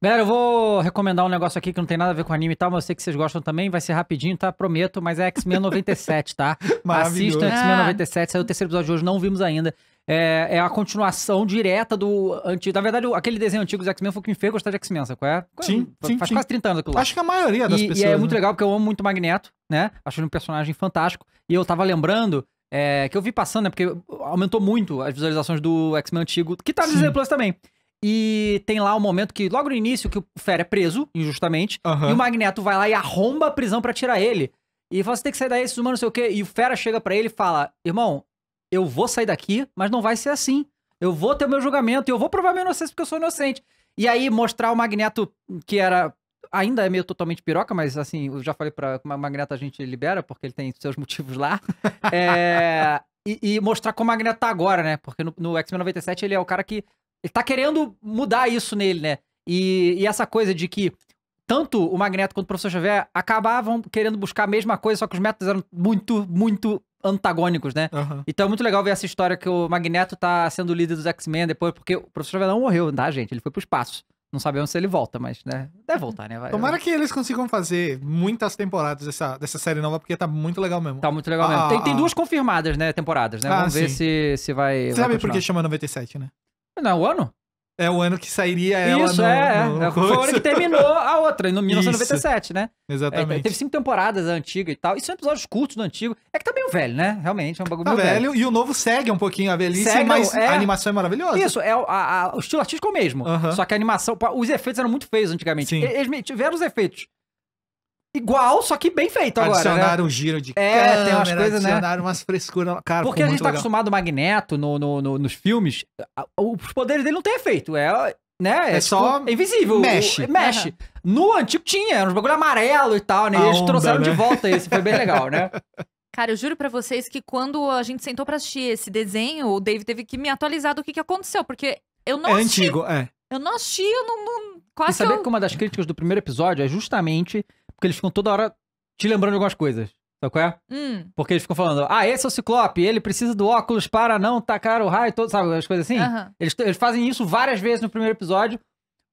Galera, eu vou recomendar um negócio aqui que não tem nada a ver com anime e tal, mas eu sei que vocês gostam também, vai ser rapidinho, tá? Prometo, mas é X-Men 97, tá? Assista X-Men 97, ah. saiu o terceiro episódio de hoje, não vimos ainda. É, é a continuação direta do antigo. Na verdade, aquele desenho antigo dos X-Men foi o que me fez gostar de X-Men, sabe qual é? é? Sim, Faz sim, quase 30 anos aquilo lá. Acho que a maioria das e, pessoas. E é né? muito legal porque eu amo muito o Magneto, né? Acho ele um personagem fantástico. E eu tava lembrando é, que eu vi passando, né? Porque aumentou muito as visualizações do X-Men antigo, que tá no Disney Plus também. E tem lá um momento que, logo no início, que o Fera é preso, injustamente, uhum. e o Magneto vai lá e arromba a prisão para tirar ele. E fala, você tem que sair daí, esses humanos, não sei o quê. E o Fera chega para ele e fala, irmão, eu vou sair daqui, mas não vai ser assim. Eu vou ter o meu julgamento e eu vou provar minha inocência porque eu sou inocente. E aí mostrar o Magneto, que era... Ainda é meio totalmente piroca, mas assim, eu já falei pra... O Magneto a gente libera, porque ele tem seus motivos lá. é... E, e, mostrar como o Magneto tá agora, né? Porque no, no X-Men 97 ele é o cara que ele tá querendo mudar isso nele, né? E, e essa coisa de que tanto o Magneto quanto o Professor Xavier acabavam querendo buscar a mesma coisa, só que os métodos eram muito, muito antagônicos, né? Uhum. Então é muito legal ver essa história que o Magneto tá sendo líder dos X-Men depois, porque o Professor Xavier não morreu, tá, gente? Ele foi pro espaço. Não sabemos se ele volta, mas, né? Deve voltar, né? Vai, Tomara que eles consigam fazer muitas temporadas dessa, dessa série nova, porque tá muito legal mesmo. Tá muito legal ah, mesmo. Tem, ah, tem duas confirmadas, né? Temporadas, né? Ah, Vamos sim. ver se, se vai. Sabe vai por que chama 97, né? É, não, é o ano? É o ano que sairia ela Isso, no, é. é. No Foi é o ano que terminou a outra, em 1997, né? Exatamente. É, teve cinco temporadas antigas antiga e tal. E são episódios curtos do antigo. É que tá meio velho, né? Realmente, é um bagulho tá velho, velho. E o novo segue um pouquinho a velhice, segue, mas é... a animação é maravilhosa. Isso, é, a, a, o estilo artístico é o mesmo. Uh -huh. Só que a animação... Os efeitos eram muito feios antigamente. Sim. Eles tiveram os efeitos igual, só que bem feito agora. Né? Adicionaram né? um giro de é, câmera, tem umas coisas, né? adicionaram né? umas frescuras. Cara, Porque a gente tá legal. acostumado, Magneto, no, no, no, nos filmes, os poderes dele não tem efeito. É, né? É, é só. Tipo, invisível. Mexe. O, é, mexe. No antigo tinha, uns bagulho amarelo e tal, né? eles onda, trouxeram né? de volta esse, foi bem legal, né? Cara, eu juro para vocês que quando a gente sentou para assistir esse desenho, o Dave teve que me atualizar do que, que aconteceu, porque eu não é assisti. É antigo, é. Eu não assisti, eu não. não quase e saber eu... que uma das críticas do primeiro episódio é justamente porque eles ficam toda hora te lembrando de algumas coisas. Sabe qual é? Hum. Porque eles ficam falando, ah, esse é o Ciclope, ele precisa do óculos para não tacar o raio, todo, sabe, as coisas assim. Uhum. Eles, eles fazem isso várias vezes no primeiro episódio,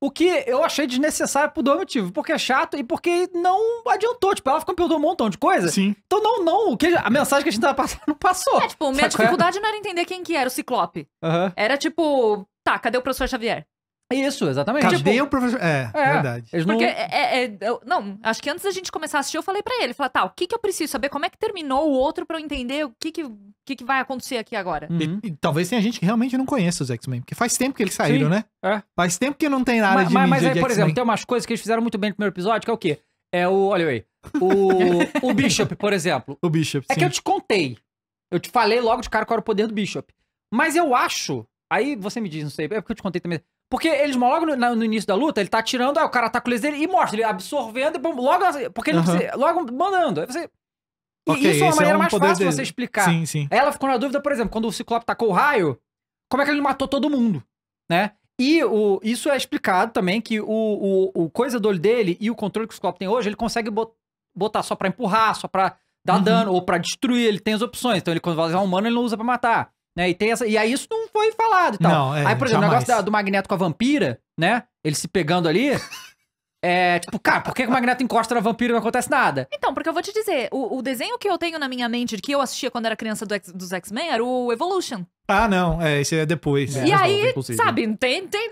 o que eu achei desnecessário por dois motivos. Porque é chato e porque não adiantou. Tipo, ela ficou perdendo um montão de coisa. Sim. Então, não, não. O que, a mensagem que a gente tava passando não passou. É, tipo, minha é? dificuldade é? não era entender quem que era o Ciclope. Uhum. Era tipo, tá, cadê o professor Xavier? É isso, exatamente. Cadê tipo, o professor? É, é verdade. Porque não... É é, é, é, eu, não, acho que antes da gente começar a assistir, eu falei para ele, falei, tá, o que que eu preciso saber? Como é que terminou o outro para eu entender o que que, que que vai acontecer aqui agora? Uhum. E, e, talvez tenha gente que realmente não conheça os X-Men, porque faz tempo que eles saíram, Sim, né? É. Faz tempo que não tem nada mas, de Mas, mas aí, por exemplo, tem umas coisas que eles fizeram muito bem no primeiro episódio, que é o quê? É o, olha aí, o, o Bishop, por exemplo. O Bishop, É sim. que eu te contei. Eu te falei logo de cara qual era o poder do Bishop. Mas eu acho... Aí você me diz, não sei, é porque eu te contei também porque eles, logo no, no, início da luta, ele tá atirando, aí o cara tá com o laser e mostra, ele absorvendo, e bom, logo. Porque ele uhum. precisa, logo mandando. Aí você. E okay, isso é uma é maneira é um mais fácil dele. de você explicar. Sim, sim. Ela ficou na dúvida, por exemplo, quando o Ciclope tacou o raio, como é que ele matou todo mundo, né? E o, isso é explicado também que o, o, o coisa do olho dele e o controle que o Ciclope tem hoje, ele consegue bot, botar só pra empurrar, só pra dar uhum. dano ou pra destruir, ele tem as opções. Então ele quando vai usar um humano, ele não usa pra matar. Né? E, tem essa, e aí isso não foi falado e tal. Não, é, aí, por exemplo, jamais. o negócio do Magneto com a vampira, né? Ele se pegando ali. É, tipo, cara, por que o Magneto encosta na vampira e não acontece nada? Então, porque eu vou te dizer, o, o desenho que eu tenho na minha mente, que eu assistia quando era criança do X, dos X-Men, era o Evolution. Ah, não, é, esse é depois. É. E aí, é sabe, tem, tem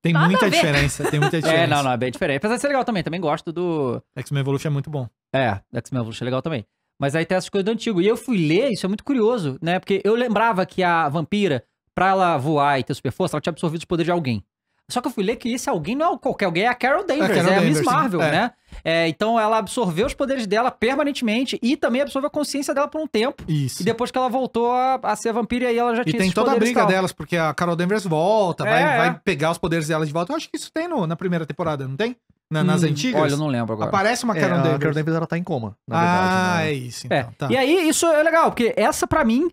tem Nada muita diferença, tem muita diferença. É, não, não, é bem diferente. Apesar de ser legal também, também gosto do... X-Men Evolution é muito bom. É, X-Men Evolution é legal também. Mas aí tem essas coisas do antigo. E eu fui ler, isso é muito curioso, né? Porque eu lembrava que a vampira, pra ela voar e ter super força, ela tinha absorvido os poderes de alguém. Só que eu fui ler que esse alguém não é qualquer alguém, é a Carol Danvers, é a, Carol é a Miss Marvel, é. né? É, então ela absorveu os poderes dela permanentemente e também absorveu a consciência dela por um tempo. Isso. E depois que ela voltou a, a ser vampira, aí ela já tinha E tem toda a briga delas, porque a Carol Danvers volta, vai, é, é. vai, pegar os poderes dela de volta. Eu acho que isso tem no, na primeira temporada, não tem? Na, nas hum, antigas? Olha, eu não lembro agora. Aparece uma Karen é, Danvers. A Karen Davis ela tá em coma, na ah, verdade. Ah, né? é isso. É, então, é. Tá. E aí, isso é legal, porque essa pra mim...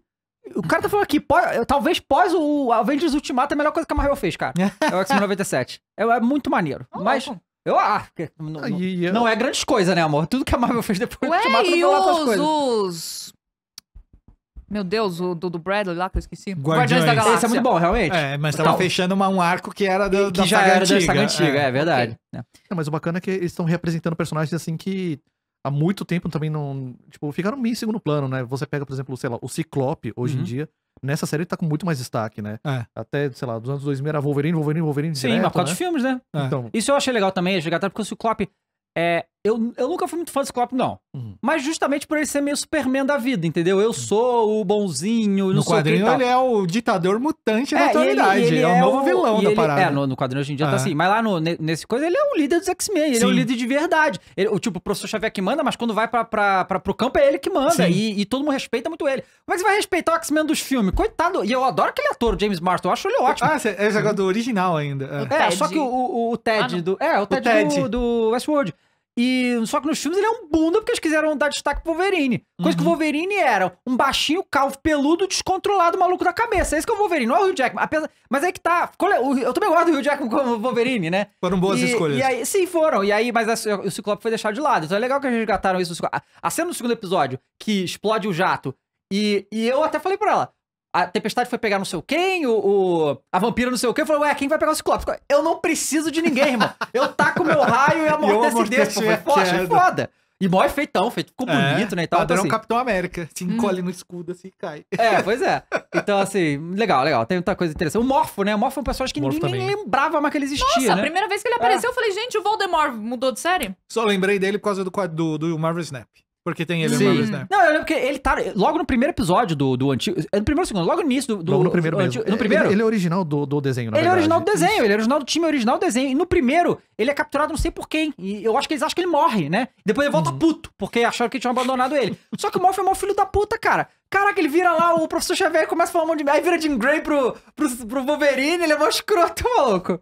O cara tá falando aqui, talvez pós o Avengers Ultimato é a melhor coisa que a Marvel fez, cara. É o X-Men 97. É, é, muito maneiro. mas... Não. Eu acho. Ah, não, não, não, é grandes coisas, né, amor? Tudo que a Marvel fez depois Ué, do Ultimato não foi lá coisas. os meu Deus, o do, do Bradley lá que eu esqueci. Guardiões, Guardiões da Galáxia. Esse é muito bom, realmente. É, mas tava fechando uma, um arco que era do, que da já saga era antiga. da saga antiga, é, é verdade. Okay. É, mas o bacana é que eles estão representando personagens assim que há muito tempo também não. Tipo, ficaram meio em segundo plano, né? Você pega, por exemplo, sei lá, o Ciclope hoje uhum. em dia. Nessa série ele tá com muito mais destaque, né? É. Até, sei lá, dos anos 2000 era Wolverine, Wolverine, Wolverine. Sim, mas por causa né? dos filmes, né? É. Então. Isso eu achei legal também, chegar até porque o Ciclope. É, eu, eu nunca fui muito fã de Ciclope, não. Uhum. Mas justamente por ele ser meio Superman da vida, entendeu? Eu uhum. sou o bonzinho, No quadrinho ele é o ditador mutante é, da atualidade. Ele, ele é, o é novo vilão da ele, parada. É, no, no, quadrinho hoje em dia tá é. assim. Mas lá no, nesse coisa ele é o líder dos X-Men. Ele é Sim. é o líder de verdade. Ele, o, tipo, o professor Xavier que manda, mas quando vai pra, pra, pra, pro campo é ele que manda. E, e, todo mundo respeita muito ele. Como é que você vai respeitar o X-Men dos filmes? Coitado. E eu adoro aquele ator, James Marston. Eu acho ele ótimo. Ah, esse é do original ainda. É, só que o, o, o Ted ah, do... É, o Ted, o Ted. Do, do Westworld. E só que nos filmes ele é um bunda porque eles quiseram dar destaque pro Wolverine. Coisa uhum. que o uhum. Wolverine era um baixinho, calvo, peludo, descontrolado, maluco da cabeça. É isso que é o Wolverine, não é o Hugh Jackman. Apesar... Mas aí é que tá. É eu também gosto do Hugh Jackman como Wolverine, né? Foram boas e, escolhas. E aí, sim, foram. E aí, mas o Ciclope foi deixado de lado. Então é legal que eles resgataram isso. A cena do segundo episódio, que explode o jato. E, e eu até falei pra ela: a Tempestade foi pegar não sei quem, o, o a vampira não sei o quem, falou, ué, quem vai pegar o Ciclope? Eu não preciso de ninguém, irmão. Eu taco tá meu raio e a morte desse. Foi é, foda, foda. E mó feitão, feito, ficou é, bonito, né? Então, padrão assim, Capitão América, se hum. encolhe hum. no escudo assim e cai. É, pois é. Então, assim, legal, legal. Tem muita coisa interessante. O Morfo, né? O Morfo é um personagem que ninguém também. lembrava mais que ele existia, Nossa, né? a primeira vez que ele apareceu, é. eu falei, gente, o Voldemort mudou de série? Só lembrei dele por causa do, do, do Marvel Snap. Porque tem ele Sim. uma né? Não, eu lembro que ele tá logo no primeiro episódio do, do antigo. É no primeiro ou segundo? Logo no início do. do logo no primeiro mesmo. No primeiro? Ele, ele, é original do, do desenho, na Ele é original do desenho, ele é original do time, é original do desenho. E no primeiro, ele é capturado não sei por quem. E eu acho que eles acham que ele morre, né? Depois ele volta uhum. puto, porque acharam que tinham abandonado ele. Só que o Morph é o filho da puta, cara. Caraca, ele vira lá o professor Xavier começa a falar um monte de. Aí vira Jim Grey pro, pro, pro Wolverine, ele é mó escroto, maluco.